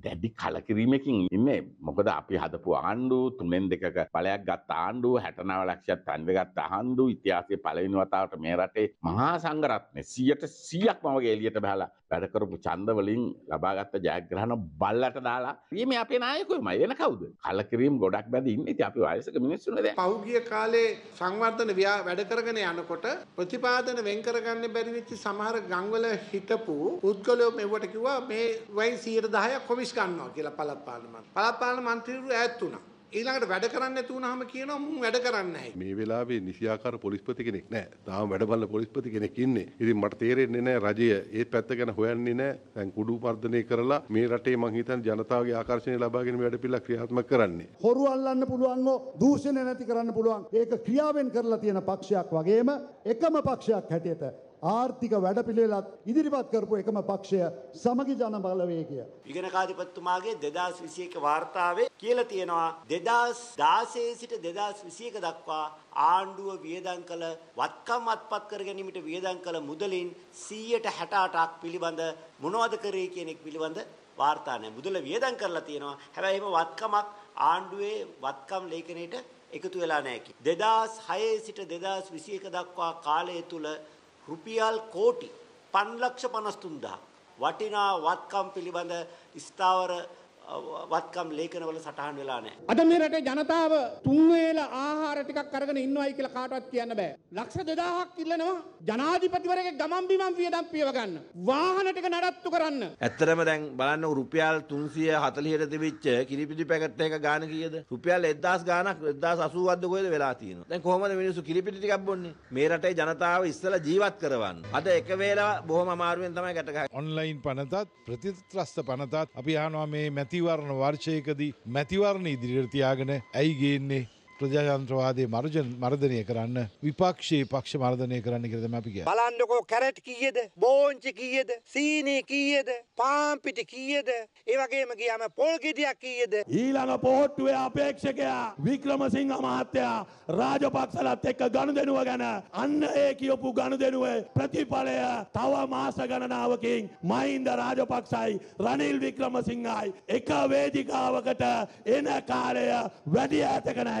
දැඩි කලකිරීමකින් ඉන්නේ මොකද අපි හදපු ආණ්ඩු තුනෙන් දෙකක පලයක් ගත් ආණ්ඩු හැටනාව ලක්ෂයක් තන්වගත් ආණ්ඩු ඉතිහාසයේ පළවෙනි වතාවට මේ රටේ මහා සංගරත්නේ 100ට 100ක් මවගේ එළියට බහලා වැඩ කරපු ඡන්ද වලින් ලබාගත් ජයග්‍රහණ බල්ලට දාලා මේ අපේ නායකයෝමයි එන කවුද කලකිරීම ගොඩක් බැඳ ඉන්නේ ඉතින් අපි වයසක මිනිස්සුනේ දැන් පහුගිය කාලේ සංවර්ධන වැඩ කරගෙන යනකොට ප්‍රතිපාදන වෙන් කරගන්න බැරි වෙච්ච සමහර ගම්වල හිටපු පුද්ගලයෝ මෙවට කිව්වා මේ වයින් 110ක් කොමි සර්විස් ගන්නවා කියලා පළාත් පාර්ලිමේන්තුව. පළාත් පාර්ලිමේන්තුවරු ඈත් වුණා. ඊළඟට වැඩ කරන්න නැති වුණාම කියනවා මුන් වැඩ කරන්නේ නැහැ. මේ වෙලාවේ නිසියාකාර පොලිස්පති කෙනෙක් නැහැ. තාම වැඩ බලන පොලිස්පති කෙනෙක් ඉන්නේ. ඉතින් මට තේරෙන්නේ නැහැ රජය ඒ පැත්ත ගැන හොයන්නේ නැහැ. දැන් කුඩු මර්ධනය කරලා මේ රටේ මං හිතන්නේ ජනතාවගේ ආකර්ෂණය ලබාගෙන මේ වැඩපිළිවෙල ක්‍රියාත්මක කරන්නේ. හොරු අල්ලන්න පුළුවන් ඕ දූෂණ නැති කරන්න පුළුවන්. ඒක ක්‍රියාවෙන් කරලා තියෙන පක්ෂයක් වගේම එකම පක්ෂයක් හැටියට ආර්ථික වැඩපිළිවෙලත් ඉදිරිපත් කරපු එකම පක්ෂය සමගි ජන බලවේගය. ඉගෙනකාධිපතිතුමාගේ 2021 වාර්තාවේ කියලා තියෙනවා 2016 සිට 2021 දක්වා ආණ්ඩුව වියදම් කළ වත්කම් අත්පත් කර ගැනීමට වියදම් කළ මුදලින් 168ක් පිළිබඳ මොනවද කරේ කියන එක පිළිබඳ වාර්තා නැහැ. මුදල වියදම් කරලා තියෙනවා. හැබැයි එහෙම වත්කමක් ආණ්ඩුවේ වත්කම් ලේඛනයේට එකතු වෙලා නැහැ කි. 2006 සිට 2021 දක්වා කාලය තුල රුපියල් කෝටි 553000 වටිනා වත්කම් පිළිබඳ ස්ථාවර වත්කම් ලේඛනවල සටහන් වෙලා නැහැ. අද මේ රටේ ජනතාව තුන් වේල ආහාර ටිකක් අරගෙන ඉන්නවයි කියලා කාටවත් කියන්න බෑ. ලක්ෂ 2000ක් ඉල්ලනවා ජනාධිපතිවරයෙක් ගමන් බිමන් වියදම් පියව ගන්න. වාහන ටික නඩත්තු කරන්න. ඇත්තටම දැන් බලන්න රුපියල් 340ට තිබිච්ච කිරිපිටි පැකට් එක ගාන කීයද? රුපියල් 1000 ගානක් 1080ක්ද කොහෙද වෙලා තියෙනවා. දැන් කොහොමද මිනිස්සු කිරිපිටි ටිකක් බොන්නේ? මේ රටේ ජනතාව ඉස්සලා ජීවත් කරවන්න. අද එක වේලාව බොහොම අමාරුවෙන් තමයි ගැටගහන්නේ. ඔන්ලයින් පනතත් ප්‍රතිත්‍රස්ත පනතත් අපි අහනවා මේ මැත ඇතිවරණ වර්ෂයකදී මැතිවරණ ඉදිරියට තියාගෙන ඇයි ගේන්නේ ප්‍රජායන්ත්‍රවාදය මර්ධනය කරන්න විපක්ෂයේ පක්ෂ මර්ධනය කරන්න කරදම අපි කිය. බලන්නකෝ කැරට් කියද බෝංචි කියද සීනය කියද පාම්පිට කියද ඒවගේම කියම පොල්ගෙඩියක් කියද. ඊළඟ පොහොට්ටුවේ අපේක්ෂකයා වික්‍රමසිංහ මහත්තයා රාජපක්සලත් එක්ක ගණු දෙනුව ගැන අන්න ඒ කියපු ගණු දෙනුව ප්‍රතිඵලය තව මාස ගණනාවකින් මහින්ද රාජපක්ෂයි රනිල් වික්‍රමසිංහයි එක වේදිකාවකට එන කාලය වැඩි ඇතකනයි.